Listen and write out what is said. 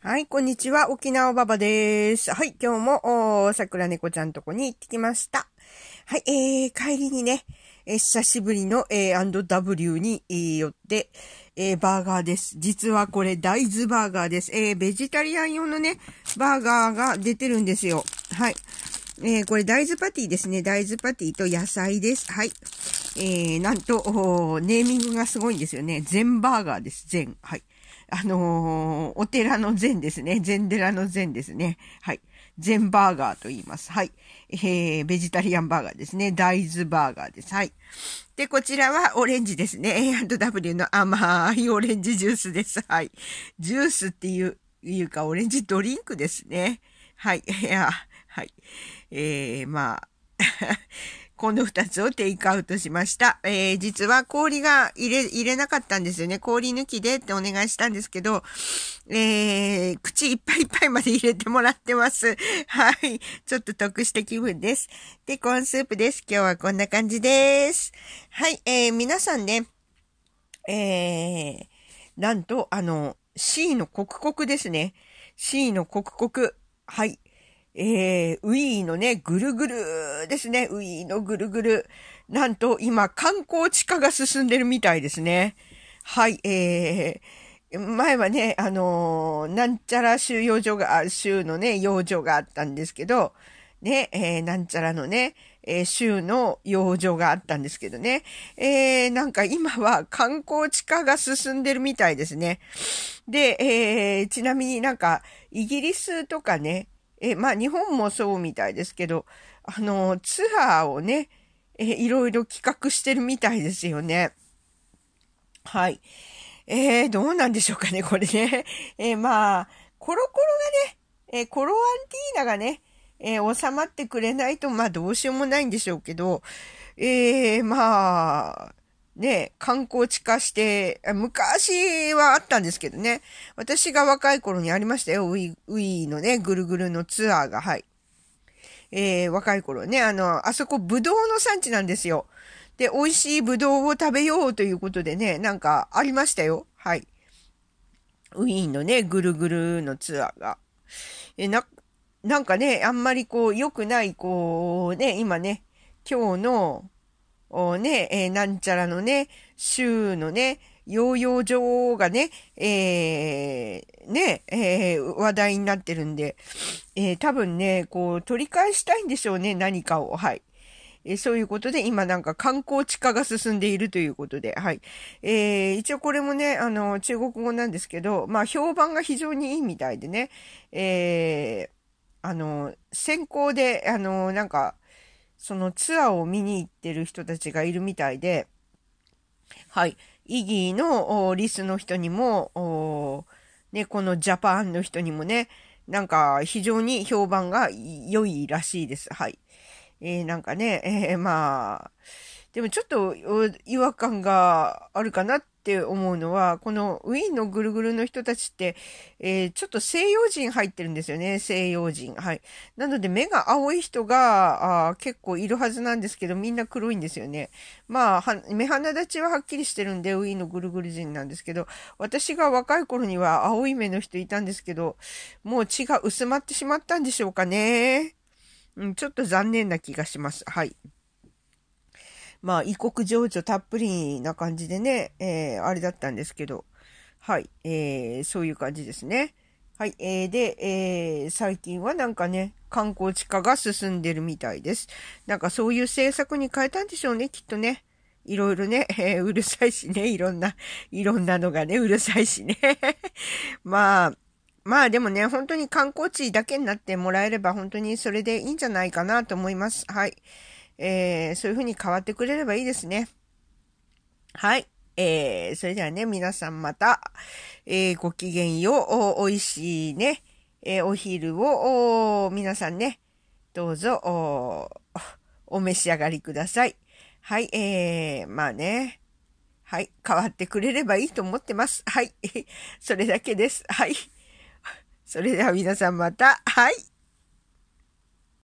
はい、こんにちは。沖縄ばばです。はい、今日も、お桜猫ちゃんとこに行ってきました。はい、えー、帰りにね、えー、久しぶりの、えー、&W に、えー、よって、えー、バーガーです。実はこれ、大豆バーガーです。えー、ベジタリアン用のね、バーガーが出てるんですよ。はい。えー、これ、大豆パティですね。大豆パティと野菜です。はい。えー、なんと、ネーミングがすごいんですよね。全バーガーです。全。はい。あのー、お寺の禅ですね。禅寺の禅ですね。はい。禅バーガーと言います。はい。えー、ベジタリアンバーガーですね。大豆バーガーです。はい。で、こちらはオレンジですね。A&W の甘いオレンジジュースです。はい。ジュースっていう、いうか、オレンジドリンクですね。はい。いや、はい。えー、まあ、この2つをテイクアウトしました。えー、実は氷が入れ、入れなかったんですよね。氷抜きでってお願いしたんですけど、えー、口いっぱいいっぱいまで入れてもらってます。はい。ちょっと得した気分です。で、コーンスープです。今日はこんな感じです。はい。えー、皆さんね、えー、なんと、あの、C のコクコクですね。C のコクコク。はい。えー、ウィーのね、ぐるぐるですね。ウィーのぐるぐる。なんと今、観光地化が進んでるみたいですね。はい、えー、前はね、あのー、なんちゃら収容所が、州のね、養生があったんですけど、ね、えー、なんちゃらのね、えー、州の養生があったんですけどね。えー、なんか今は観光地化が進んでるみたいですね。で、えー、ちなみになんかイギリスとかね、えまあ日本もそうみたいですけど、あの、ツアーをね、えいろいろ企画してるみたいですよね。はい。えー、どうなんでしょうかね、これね。えー、まあ、コロコロがね、えー、コロアンティーナがね、えー、収まってくれないと、まあどうしようもないんでしょうけど、えー、まあ、ね、観光地化して、昔はあったんですけどね、私が若い頃にありましたよ、ウィウーのね、ぐるぐるのツアーが、はい。えー、若い頃ね、あの、あそこ、ぶどうの産地なんですよ。で、美味しいぶどうを食べようということでね、なんかありましたよ。はい。ウィーンのね、ぐるぐるのツアーが。え、な、なんかね、あんまりこう、良くない、こう、ね、今ね、今日の、ね、えー、なんちゃらのね、州のね、ヨーヨー女王がね、えー、ね、えー、話題になってるんで、えー、多分ね、こう、取り返したいんでしょうね、何かを。はい。えそういうことで、今なんか観光地化が進んでいるということで、はい。えー、一応これもね、あの、中国語なんですけど、まあ、評判が非常にいいみたたいでね、えー、あの、先行で、あの、なんか、そのツアーを見に行ってる人たちがいるみたいで、はい。イギーのリスの人にも、ね、このジャパンの人にもね、なんか非常に評判が良いらしいです。はい。えー、なんかね、えー、まあ、でもちょっと違和感があるかなっって思うのは、このウィーンのぐるぐるの人たちって、えー、ちょっと西洋人入ってるんですよね、西洋人。はい。なので目が青い人があ結構いるはずなんですけど、みんな黒いんですよね。まあ、目鼻立ちははっきりしてるんで、ウィーンのぐるぐる人なんですけど、私が若い頃には青い目の人いたんですけど、もう血が薄まってしまったんでしょうかね。うん、ちょっと残念な気がします。はい。まあ、異国情緒たっぷりな感じでね、えー、あれだったんですけど、はい、えー、そういう感じですね。はい、えー、で、えー、最近はなんかね、観光地化が進んでるみたいです。なんかそういう政策に変えたんでしょうね、きっとね。いろいろね、えー、うるさいしね、いろんな、いろんなのがね、うるさいしね。まあ、まあでもね、本当に観光地だけになってもらえれば本当にそれでいいんじゃないかなと思います。はい。えー、そういうふうに変わってくれればいいですね。はい。えー、それではね、皆さんまた、えー、ごきげんよう、お、美味しいね、えー、お昼を、お、皆さんね、どうぞ、お、お召し上がりください。はい、えー、まあね、はい、変わってくれればいいと思ってます。はい、それだけです。はい。それでは皆さんまた、はい。